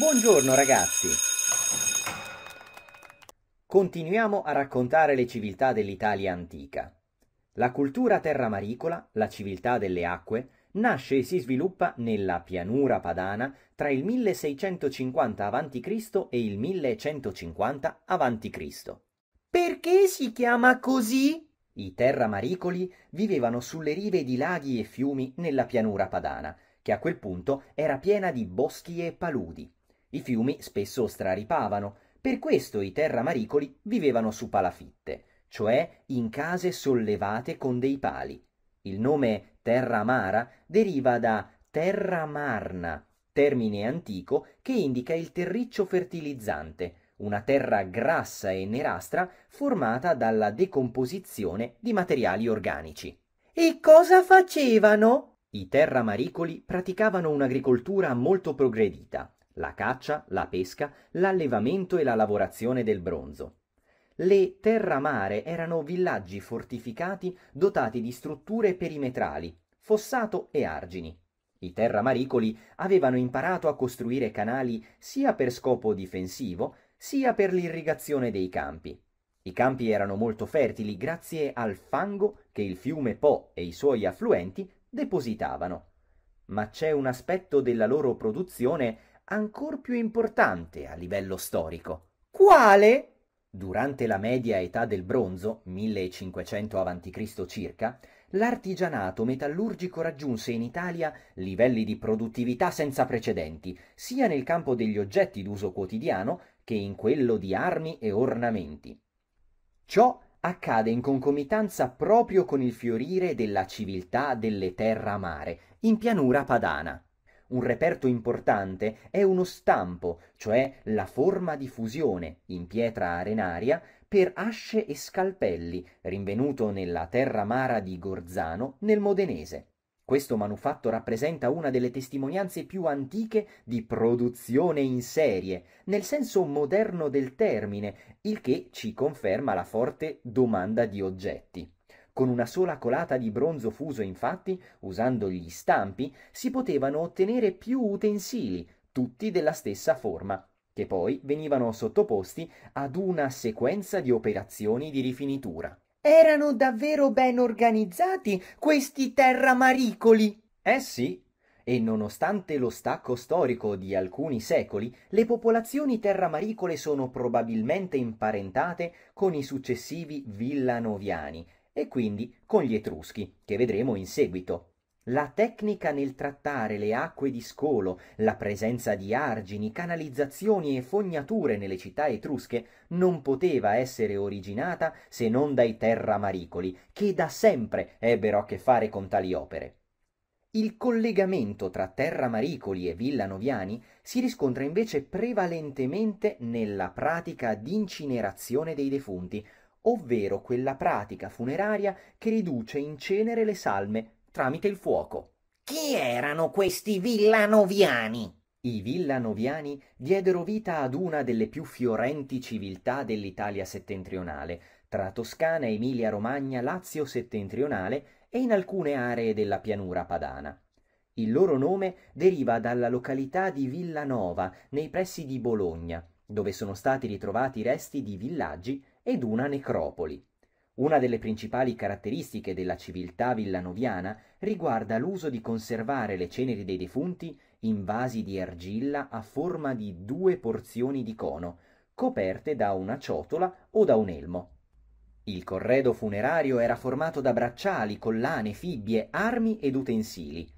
Buongiorno ragazzi! Continuiamo a raccontare le civiltà dell'Italia antica. La cultura terramaricola, la civiltà delle acque, nasce e si sviluppa nella pianura padana tra il 1650 a.C. e il 1150 a.C. Perché si chiama così? I terramaricoli vivevano sulle rive di laghi e fiumi nella pianura padana, che a quel punto era piena di boschi e paludi. I fiumi spesso straripavano, per questo i terramaricoli vivevano su palafitte, cioè in case sollevate con dei pali. Il nome terra amara deriva da terra marna, termine antico che indica il terriccio fertilizzante, una terra grassa e nerastra formata dalla decomposizione di materiali organici. E cosa facevano? I terramaricoli praticavano un'agricoltura molto progredita la caccia, la pesca, l'allevamento e la lavorazione del bronzo. Le terramare erano villaggi fortificati dotati di strutture perimetrali, fossato e argini. I terramaricoli avevano imparato a costruire canali sia per scopo difensivo, sia per l'irrigazione dei campi. I campi erano molto fertili grazie al fango che il fiume Po e i suoi affluenti depositavano. Ma c'è un aspetto della loro produzione ancor più importante a livello storico. Quale? Durante la media età del bronzo, 1500 a.C. circa, l'artigianato metallurgico raggiunse in Italia livelli di produttività senza precedenti, sia nel campo degli oggetti d'uso quotidiano che in quello di armi e ornamenti. Ciò accade in concomitanza proprio con il fiorire della civiltà delle terra mare, in pianura padana un reperto importante è uno stampo, cioè la forma di fusione, in pietra arenaria, per asce e scalpelli, rinvenuto nella terra amara di Gorzano, nel Modenese. Questo manufatto rappresenta una delle testimonianze più antiche di produzione in serie, nel senso moderno del termine, il che ci conferma la forte domanda di oggetti. Con una sola colata di bronzo fuso, infatti, usando gli stampi, si potevano ottenere più utensili, tutti della stessa forma, che poi venivano sottoposti ad una sequenza di operazioni di rifinitura. Erano davvero ben organizzati questi terramaricoli. Eh sì, e nonostante lo stacco storico di alcuni secoli, le popolazioni terramaricole sono probabilmente imparentate con i successivi villanoviani, e quindi con gli Etruschi, che vedremo in seguito. La tecnica nel trattare le acque di scolo, la presenza di argini, canalizzazioni e fognature nelle città etrusche non poteva essere originata se non dai terramaricoli, che da sempre ebbero a che fare con tali opere. Il collegamento tra terramaricoli e Villa Noviani si riscontra invece prevalentemente nella pratica d'incinerazione dei defunti, ovvero quella pratica funeraria che riduce in cenere le salme tramite il fuoco. Chi erano questi villanoviani? I villanoviani diedero vita ad una delle più fiorenti civiltà dell'Italia settentrionale, tra Toscana, Emilia-Romagna, Lazio settentrionale e in alcune aree della pianura padana. Il loro nome deriva dalla località di Villanova, nei pressi di Bologna, dove sono stati ritrovati resti di villaggi ed una necropoli. Una delle principali caratteristiche della civiltà villanoviana riguarda l'uso di conservare le ceneri dei defunti in vasi di argilla a forma di due porzioni di cono, coperte da una ciotola o da un elmo. Il corredo funerario era formato da bracciali, collane, fibbie, armi ed utensili.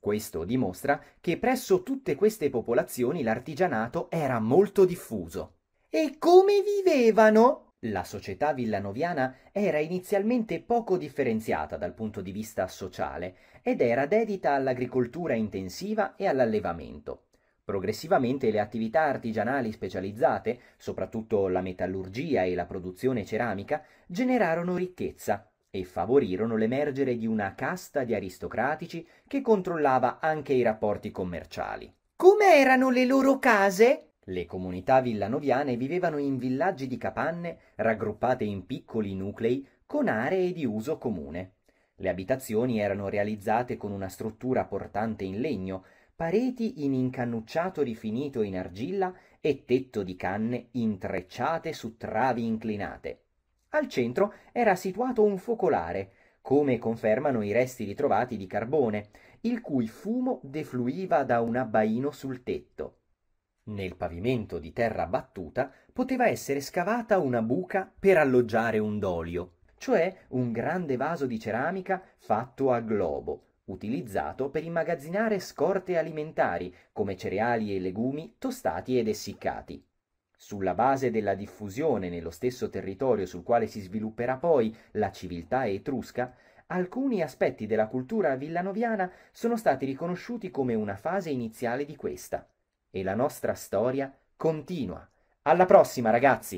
Questo dimostra che presso tutte queste popolazioni l'artigianato era molto diffuso. E come vivevano? La società villanoviana era inizialmente poco differenziata dal punto di vista sociale ed era dedita all'agricoltura intensiva e all'allevamento. Progressivamente le attività artigianali specializzate, soprattutto la metallurgia e la produzione ceramica, generarono ricchezza e favorirono l'emergere di una casta di aristocratici che controllava anche i rapporti commerciali. Come erano le loro case? Le comunità villanoviane vivevano in villaggi di capanne raggruppate in piccoli nuclei con aree di uso comune. Le abitazioni erano realizzate con una struttura portante in legno, pareti in incannucciato rifinito in argilla e tetto di canne intrecciate su travi inclinate. Al centro era situato un focolare, come confermano i resti ritrovati di carbone, il cui fumo defluiva da un abbaino sul tetto. Nel pavimento di terra battuta poteva essere scavata una buca per alloggiare un dolio, cioè un grande vaso di ceramica fatto a globo, utilizzato per immagazzinare scorte alimentari come cereali e legumi tostati ed essiccati. Sulla base della diffusione nello stesso territorio sul quale si svilupperà poi la civiltà etrusca, alcuni aspetti della cultura villanoviana sono stati riconosciuti come una fase iniziale di questa e la nostra storia continua. Alla prossima ragazzi!